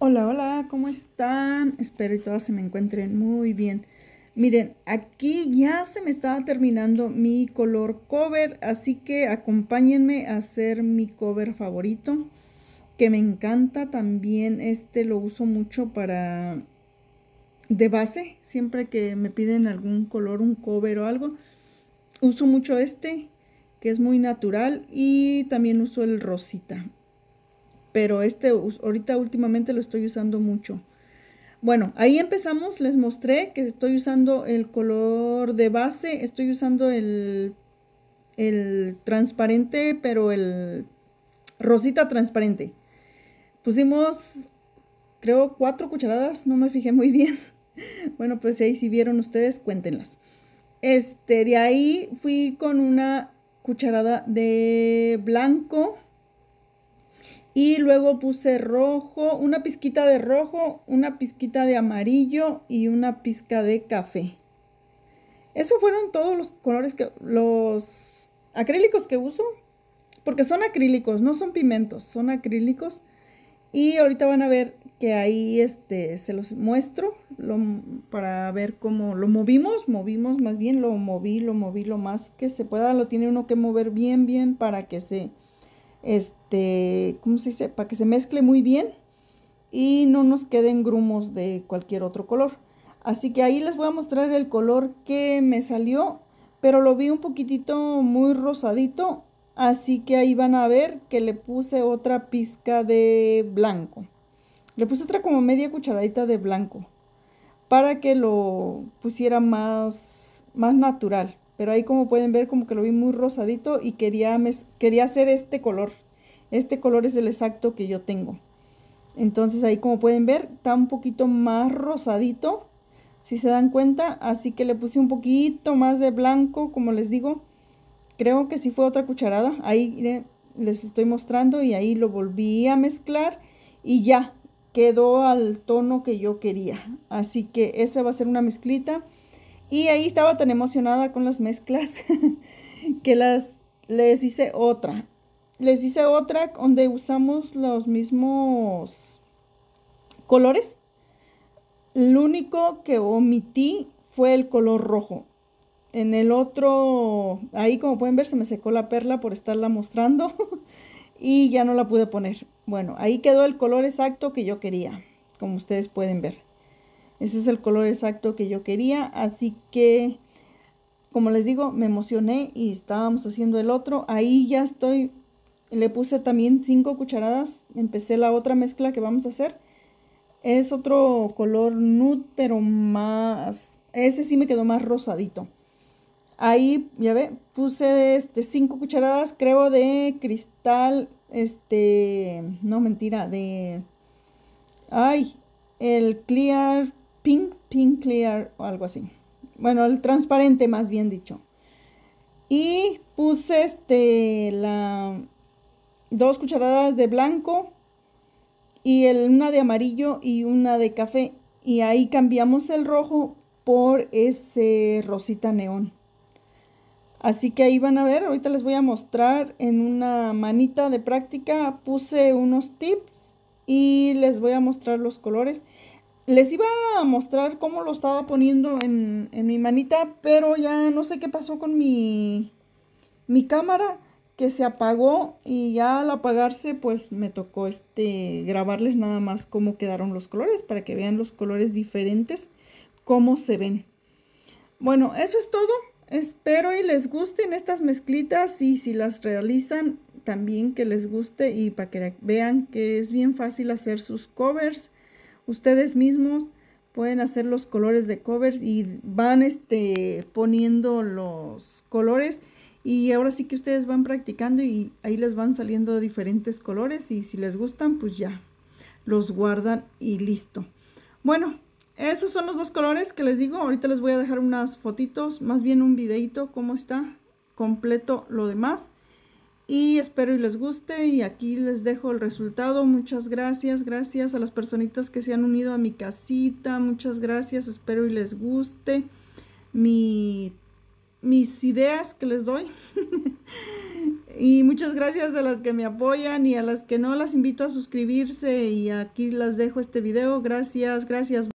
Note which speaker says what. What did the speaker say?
Speaker 1: Hola, hola, ¿cómo están? Espero y todas se me encuentren muy bien. Miren, aquí ya se me estaba terminando mi color cover, así que acompáñenme a hacer mi cover favorito, que me encanta. También este lo uso mucho para de base, siempre que me piden algún color, un cover o algo. Uso mucho este, que es muy natural, y también uso el rosita pero este ahorita últimamente lo estoy usando mucho. Bueno, ahí empezamos, les mostré que estoy usando el color de base, estoy usando el, el transparente, pero el rosita transparente. Pusimos, creo, cuatro cucharadas, no me fijé muy bien. bueno, pues ahí si vieron ustedes, cuéntenlas. Este, de ahí fui con una cucharada de blanco y luego puse rojo, una pizquita de rojo, una pizquita de amarillo y una pizca de café. Esos fueron todos los colores que, los acrílicos que uso, porque son acrílicos, no son pimentos, son acrílicos. Y ahorita van a ver que ahí este, se los muestro lo, para ver cómo lo movimos, movimos más bien, lo moví, lo moví lo más que se pueda, lo tiene uno que mover bien, bien para que se este, ¿cómo se dice? Para que se mezcle muy bien y no nos queden grumos de cualquier otro color. Así que ahí les voy a mostrar el color que me salió, pero lo vi un poquitito muy rosadito, así que ahí van a ver que le puse otra pizca de blanco. Le puse otra como media cucharadita de blanco para que lo pusiera más, más natural. Pero ahí como pueden ver, como que lo vi muy rosadito y quería, quería hacer este color. Este color es el exacto que yo tengo. Entonces ahí como pueden ver, está un poquito más rosadito. Si se dan cuenta, así que le puse un poquito más de blanco, como les digo. Creo que sí fue otra cucharada. Ahí les estoy mostrando y ahí lo volví a mezclar. Y ya, quedó al tono que yo quería. Así que esa va a ser una mezclita. Y ahí estaba tan emocionada con las mezclas que las, les hice otra. Les hice otra donde usamos los mismos colores. Lo único que omití fue el color rojo. En el otro, ahí como pueden ver, se me secó la perla por estarla mostrando y ya no la pude poner. Bueno, ahí quedó el color exacto que yo quería, como ustedes pueden ver. Ese es el color exacto que yo quería. Así que, como les digo, me emocioné y estábamos haciendo el otro. Ahí ya estoy, le puse también 5 cucharadas. Empecé la otra mezcla que vamos a hacer. Es otro color nude, pero más... Ese sí me quedó más rosadito. Ahí, ya ve, puse este 5 cucharadas, creo, de cristal, este, no mentira, de, ay, el clear pink, pink clear o algo así. Bueno, el transparente más bien dicho. Y puse este, la, dos cucharadas de blanco y el, una de amarillo y una de café. Y ahí cambiamos el rojo por ese rosita neón. Así que ahí van a ver, ahorita les voy a mostrar en una manita de práctica, puse unos tips y les voy a mostrar los colores. Les iba a mostrar cómo lo estaba poniendo en, mi manita, pero ya no sé qué pasó con mi, mi cámara que se apagó y ya al apagarse pues me tocó este grabarles nada más cómo quedaron los colores para que vean los colores diferentes cómo se ven. Bueno, eso es todo. Espero y les gusten estas mezclitas y si las realizan también que les guste y para que vean que es bien fácil hacer sus covers ustedes mismos pueden hacer los colores de covers y van este, poniendo los colores y ahora sí que ustedes van practicando y ahí les van saliendo diferentes colores y si les gustan pues ya los guardan y listo. Bueno, esos son los dos colores que les digo. Ahorita les voy a dejar unas fotitos, más bien un videito, cómo está completo lo demás y espero y les guste y aquí les dejo el resultado. Muchas gracias, gracias a las personitas que se han unido a mi casita, muchas gracias, espero y les guste mi, mis ideas que les doy. y muchas gracias a las que me apoyan y a las que no, las invito a suscribirse y aquí las dejo este video. Gracias, gracias.